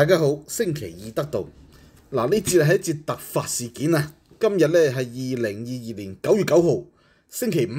大家好，星期二得到嗱呢节系一节突发事件啊！今日咧系二零二二年九月九号星期五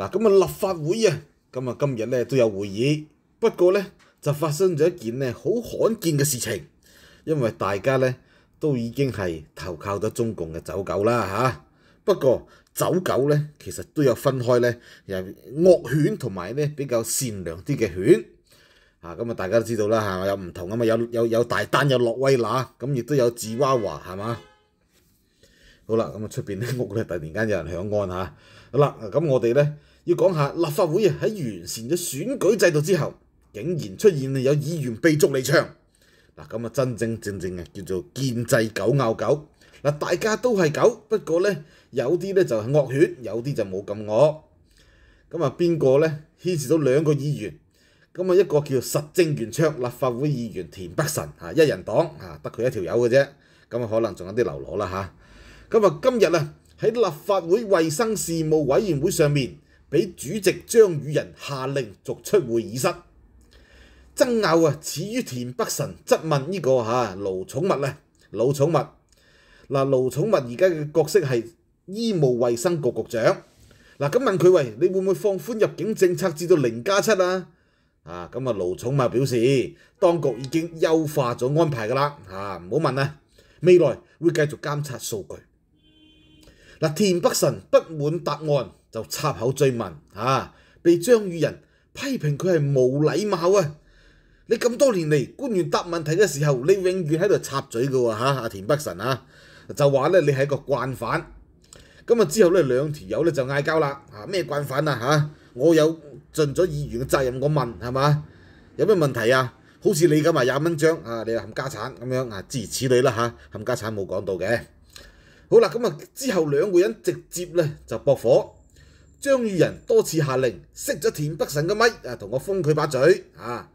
嗱，咁啊立法会啊，咁啊今日咧都有会议，不过咧就发生咗一件咧好罕见嘅事情，因为大家咧都已经系投靠咗中共嘅走狗啦吓。不过走狗咧其实都有分开咧，有恶犬同埋咧比较善良啲嘅犬。啊，咁啊！大家都知道啦，嚇有唔同啊嘛，有有有大單，有洛威拿，咁亦都有智娃華，係嘛？好啦，咁啊出邊啲屋咧，突然間有人響安嚇。好啦，咁我哋咧要講下立法會啊，喺完善咗選舉制度之後，竟然出現有議員被捉離場。嗱咁啊真真正正嘅叫做建制狗咬狗。嗱大家都係狗，不過咧有啲咧就係惡犬，有啲就冇咁惡。咁啊邊個咧牽涉到兩個議員？咁啊，一個叫實政原創立法會議員田北辰啊，一人黨啊，得佢一條友嘅啫。咁啊，可能仲有啲流羅啦嚇。咁啊，今日咧喺立法會衞生事務委員會上面，俾主席張宇仁下令逐出會議室。爭拗啊，始於田北辰質問呢個嚇盧寵物咧，盧寵物嗱，盧寵物而家嘅角色係醫務衛生局局長嗱，咁問佢喂，你會唔會放寬入境政策至到零加七啊？啊，咁啊，卢重茂表示，當局已經優化咗安排噶啦。吓唔好問啦，未來會繼續監察數據。嗱，田北辰不滿答案就插口追問，嚇，被張宇仁批評佢係冇禮貌啊！你咁多年嚟，官員答問題嘅時候，你永遠喺度插嘴噶喎嚇，阿田北辰啊，就話咧你係個慣犯。咁啊之後咧，兩條友咧就嗌交啦。吓咩慣犯啊？嚇！我有盡咗議員嘅責任，我問係嘛？有咩問題啊？好似你咁話廿蚊張啊，你又冚家產咁樣啊，諸如此類啦嚇，冚家產冇講到嘅。好啦，咁啊之後兩個人直接咧就搏火，張裕仁多次下令熄咗田北辰嘅麥啊，同我封佢把嘴啊。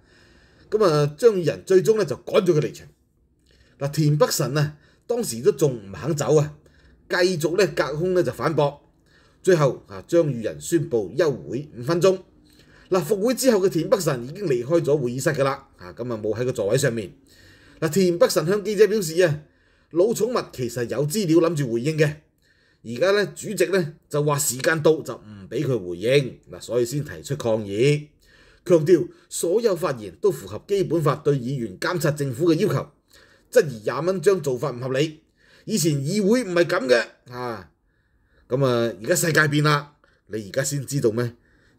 咁啊，張裕仁最終咧就趕咗佢離場。嗱，田北辰啊，當時都仲唔肯走啊，繼續咧隔空咧就反駁。最後啊，張宇仁宣佈休會五分鐘。嗱，復會之後嘅田北辰已經離開咗會議室㗎啦，啊咁啊冇喺個座位上面。嗱，田北辰向記者表示啊，老寵物其實有資料諗住回應嘅，而家咧主席咧就話時間到就唔俾佢回應嗱，所以先提出抗議，強調所有發言都符合基本法對議員監察政府嘅要求，質疑廿蚊張做法唔合理，以前議會唔係咁嘅啊。咁啊！而家世界變啦，你而家先知道咩？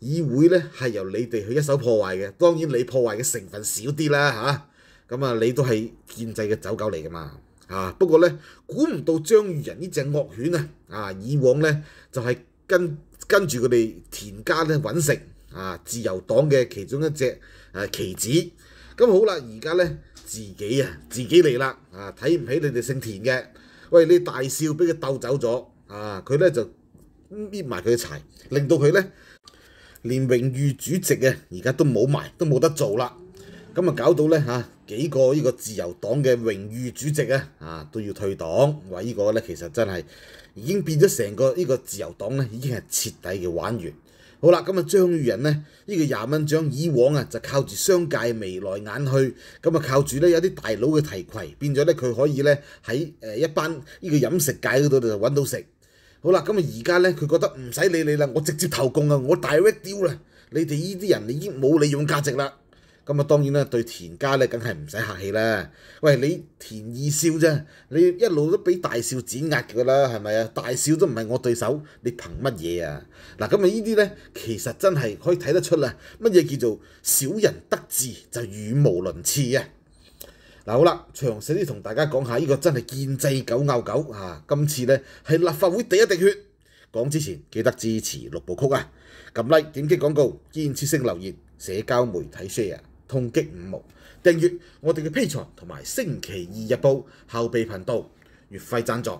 議會咧係由你哋去一手破壞嘅，當然你破壞嘅成分少啲啦嚇。咁啊，你都係建制嘅走狗嚟噶嘛？啊，不過咧，估唔到張裕人呢只惡犬啊！啊，以往咧就係跟跟住佢哋田家咧揾食啊，自由黨嘅其中一隻誒棋子。咁好啦，而家咧自己啊自己嚟啦啊！睇唔起你哋姓田嘅，喂你大笑俾佢鬥走咗。啊！佢咧就搣埋佢嘅柴，令到佢咧連榮譽主席啊，而家都冇埋，都冇得做啦。咁啊搞到咧嚇幾個呢個自由黨嘅榮譽主席啊，啊都要退黨。話呢個咧其實真係已經變咗成個呢個自由黨咧，已經係徹底嘅玩完。好啦，咁啊張宇仁咧呢個廿蚊獎，以往啊就靠住商界眉來眼去，咁啊靠住咧有啲大佬嘅提攜，變咗咧佢可以咧喺誒一班呢個飲食界嗰度就揾到食。好啦，咁啊而家咧，佢覺得唔使理你啦，我直接投共啊，我大甩掉啦。你哋依啲人你已經冇利用價值啦。咁啊當然啦，對田家咧梗係唔使客氣啦。喂，你田二少咋？你一路都俾大少碾壓噶啦，係咪啊？大少都唔係我對手，你憑乜嘢啊？嗱，咁啊依啲咧其實真係可以睇得出啦，乜嘢叫做小人得志就語無倫次啊！嗱好啦，詳細啲同大家講下呢個真係見制狗咬狗啊！今次咧係立法會第一滴血。講之前記得支持六部曲啊，撳 Like、點擊廣告、建設性留言、社交媒體 share、通擊五毛、訂閱我哋嘅披財同埋星期二日報後備頻道月費贊助。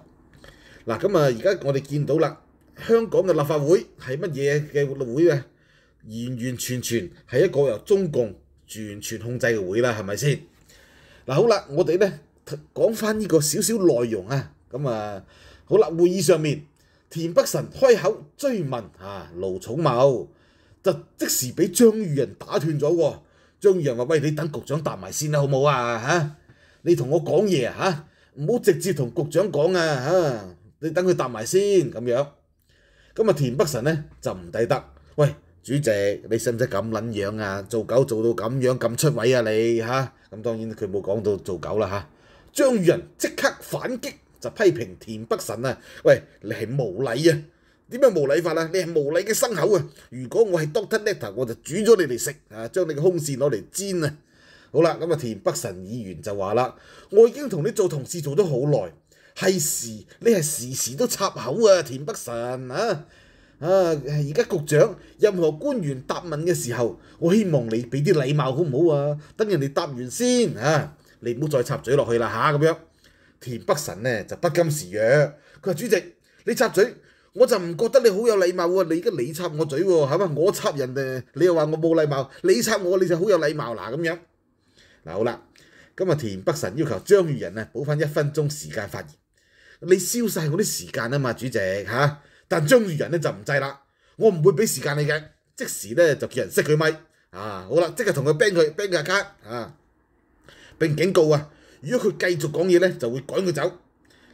嗱咁啊，而家我哋見到啦，香港嘅立法會係乜嘢嘅會啊？完完全全係一個由中共完全控制嘅會啦，係咪先？嗱好啦，我哋咧講翻呢個少少內容啊，咁啊好啦，會議上面田北辰開口追問啊，盧寵茂就即時俾張裕仁打斷咗喎。張裕仁話：喂，你等局長答埋先啦，好冇啊？嚇，你同我講嘢啊嚇，唔好直接同局長講啊嚇，你等佢答埋先咁樣。咁啊田北辰咧就唔抵得，喂。主席，你使唔使咁撚樣啊？做狗做到咁樣咁出位啊你嚇！咁當然佢冇講到做狗啦嚇。張宇仁即刻反擊就批評田北辰啊！喂，你係無禮啊！點樣無禮法啊？你係無禮嘅牲口啊！如果我係 Doctor Letter，我就煮咗你嚟食啊！將你嘅胸腺攞嚟煎啊！好啦，咁啊田北辰議員就話啦：，我已經同你做同事做咗好耐，係時你係時時都插口啊！田北辰啊！啊！而家局長任何官員答問嘅時候，我希望你俾啲禮貌好唔好啊？等人哋答完先嚇，你唔好再插嘴落去啦嚇咁樣。田北辰呢就不甘示弱，佢話：主席，你插嘴，我就唔覺得你好有禮貌喎。你而家你插我嘴喎，係嘛？我插人哋，你又話我冇禮貌，你插我你就好有禮貌嗱咁樣嗱好啦。咁啊，田北辰要求張裕仁呢補翻一分鐘時間發言，你消曬我啲時間啊嘛，主席嚇。但張裕仁咧就唔制啦，我唔會俾時間你嘅，即時咧就叫人熄佢咪啊！好啦，即刻同佢 ban 佢 ban 佢 account 啊！並警告啊，如果佢繼續講嘢咧，就會趕佢走。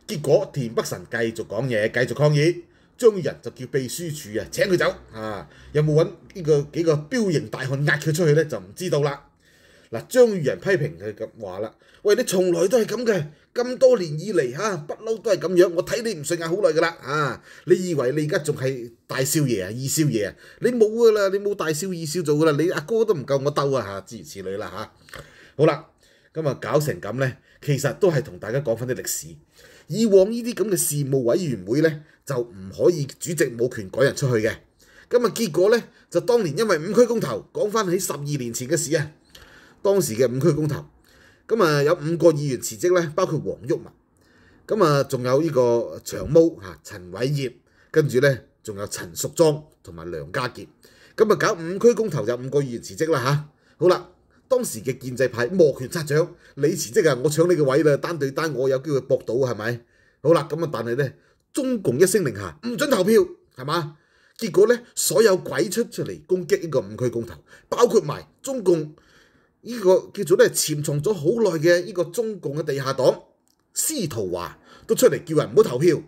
結果田北辰繼續講嘢，繼續抗議，張裕仁就叫秘書處啊請佢走啊，有冇揾呢個幾個彪形大漢壓佢出去咧就唔知道啦。嗱，張裕仁批評佢咁話啦，喂，你從來都係咁嘅。咁多年以嚟嚇，不嬲都係咁樣。我睇你唔顺眼好耐噶啦啊！你以為你而家仲係大少爺啊、二少爺啊？你冇噶啦，你冇大少二少做噶啦，你阿哥都唔夠我兜啊嚇，諸如此類啦嚇。好啦，咁啊搞成咁咧，其實都係同大家講翻啲歷史。以往呢啲咁嘅事務委員會咧，就唔可以主席冇權趕人出去嘅。咁啊結果咧，就當年因為五區公投，講翻起十二年前嘅事啊，當時嘅五區公投。咁啊，有五個議員辭職咧，包括黃毓民，咁啊，仲有呢個長毛嚇陳偉業，跟住咧，仲有陳淑莊同埋梁家傑，咁啊，搞五區公投就五個議員辭職啦嚇。好啦，當時嘅建制派摩拳擦掌，你辭職啊，我搶你嘅位啦，單對單我有機會搏到係咪？好啦，咁啊，但係咧，中共一聲令下唔準投票係嘛？結果咧，所有鬼出出嚟攻擊呢個五區公投，包括埋中共。呢個叫做咧，潛藏咗好耐嘅呢個中共嘅地下黨司徒華都出嚟叫人唔好投票。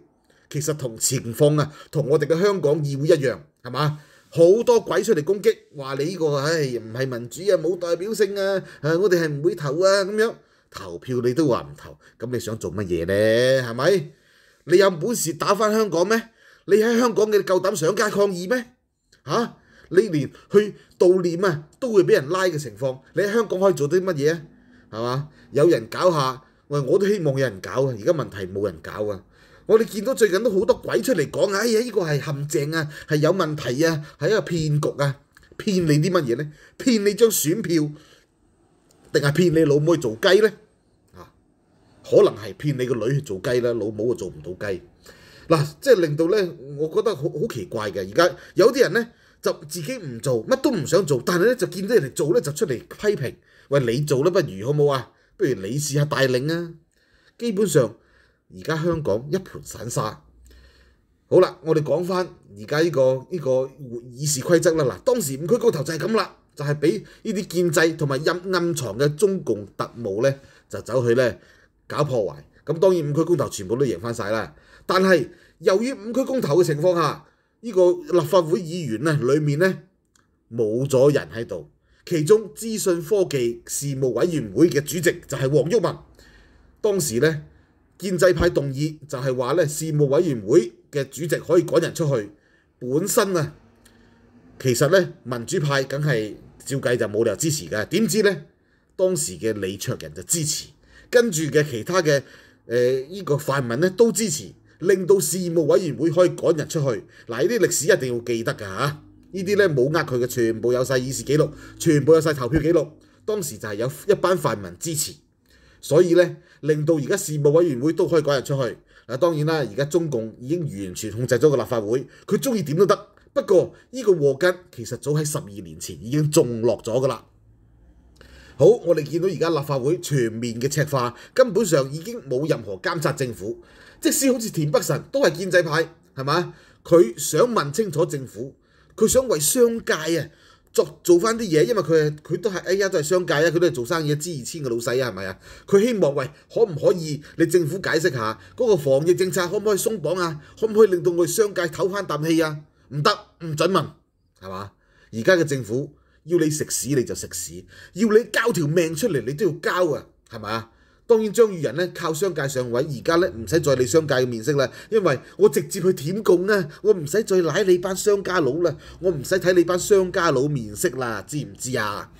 其實同情況啊，同我哋嘅香港議會一樣，係嘛？好多鬼出嚟攻擊，話你呢個唉唔係民主啊，冇代表性啊！誒，我哋係唔會投啊咁樣投票，你都話唔投，咁你想做乜嘢咧？係咪？你有本事打翻香港咩？你喺香港嘅夠膽上街抗議咩？嚇！你連去悼念啊都會俾人拉嘅情況，你喺香港可以做啲乜嘢啊？係嘛？有人搞下，我我都希望有人搞。而家問題冇人搞啊！我哋見到最近都好多鬼出嚟講，哎呀，呢個係陷阱啊，係有問題啊，係一個騙局啊，騙你啲乜嘢咧？騙你張選票定係騙你老母去做雞咧？啊，可能係騙你個女去做雞啦，老母就做唔到雞嗱，即係令到咧，我覺得好好奇怪嘅。而家有啲人咧。就自己唔做，乜都唔想做，但係咧就見到人哋做咧就出嚟批評，喂你做啦不如好冇啊，不如你試下帶領啊。基本上而家香港一盤散沙。好啦，我哋講翻而家呢個依個議事規則啦。嗱，當時五區公投就係咁啦，就係俾呢啲建制同埋暗暗藏嘅中共特務咧，就走去咧搞破壞。咁當然五區公投全部都贏翻曬啦。但係由於五區公投嘅情況下，呢個立法會議員咧，裏面咧冇咗人喺度。其中資訊科技事務委員會嘅主席就係黃毓民。當時咧建制派動議就係話咧事務委員會嘅主席可以趕人出去。本身啊，其實咧民主派梗係照計就冇理由支持嘅。點知咧當時嘅李卓人就支持，跟住嘅其他嘅誒呢個泛民咧都支持。令到事務委員會可以趕人出去，嗱呢啲歷史一定要記得㗎嚇，呢啲咧冇呃佢嘅，全部有曬議事記錄，全部有曬投票記錄，當時就係有一班泛民支持，所以咧令到而家事務委員會都可以趕人出去。嗱當然啦，而家中共已經完全控制咗個立法會，佢中意點都得。不過呢個禍根其實早喺十二年前已經種落咗㗎啦。好，我哋見到而家立法會全面嘅赤化，根本上已經冇任何監察政府。即使好似田北辰都係建制派，係嘛？佢想問清楚政府，佢想為商界啊作做翻啲嘢，因為佢佢都係，哎呀都係商界啊，佢都係做生意嘅支二千嘅老細啊，係咪啊？佢希望喂，可唔可以你政府解釋下嗰個防疫政策可唔可以鬆綁啊？可唔可以令到我哋商界唞翻啖氣啊？唔得，唔準問，係嘛？而家嘅政府。要你食屎你就食屎，要你交條命出嚟你都要交啊，係咪啊？當然張裕仁咧靠商界上位，而家咧唔使再理商界嘅面色啦，因為我直接去舔共啊，我唔使再舐你班商家佬啦，我唔使睇你班商家佬面色啦，知唔知啊？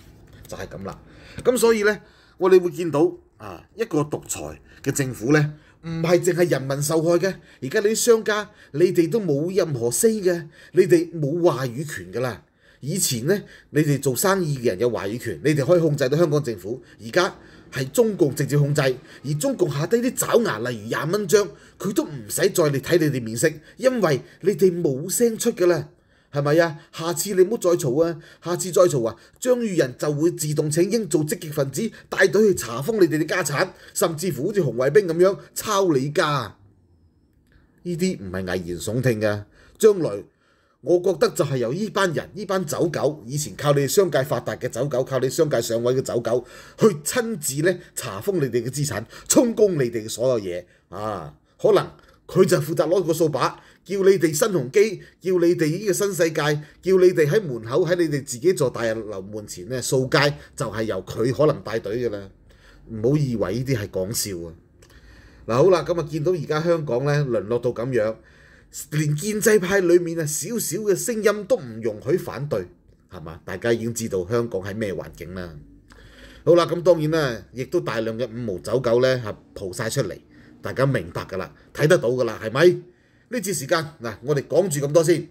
就係咁啦。咁所以咧，我哋會見到啊一個獨裁嘅政府咧，唔係淨係人民受害嘅，而家你啲商家你哋都冇任何聲嘅，你哋冇話語權噶啦。以前咧，你哋做生意嘅人有話語權，你哋可以控制到香港政府。而家係中共直接控制，而中共下低啲爪牙，例如廿蚊張，佢都唔使再嚟睇你哋面色，因為你哋冇聲出噶啦，係咪啊？下次你唔好再嘈啊！下次再嘈啊，張裕仁就會自動請英做積極分子，帶隊去查封你哋嘅家產，甚至乎好似紅衛兵咁樣抄你家。呢啲唔係危言聳聽嘅，將來。我覺得就係由呢班人、呢班走狗，以前靠你哋商界發達嘅走狗，靠你商界上位嘅走狗，去親自咧查封你哋嘅資產，充公你哋嘅所有嘢啊！可能佢就負責攞個掃把，叫你哋新鴻基，叫你哋呢個新世界，叫你哋喺門口喺你哋自己座大日樓門前咧掃街，就係由佢可能帶隊嘅啦。唔好以為呢啲係講笑啊！嗱，好啦，咁啊見到而家香港咧淪落到咁樣。連建制派裏面啊少少嘅聲音都唔容許反對，係嘛？大家已經知道香港係咩環境啦。好啦，咁當然啦，亦都大量嘅五毛走狗咧係抱曬出嚟，大家明白㗎啦，睇得到㗎啦，係咪？呢次時間嗱，我哋講住咁多先。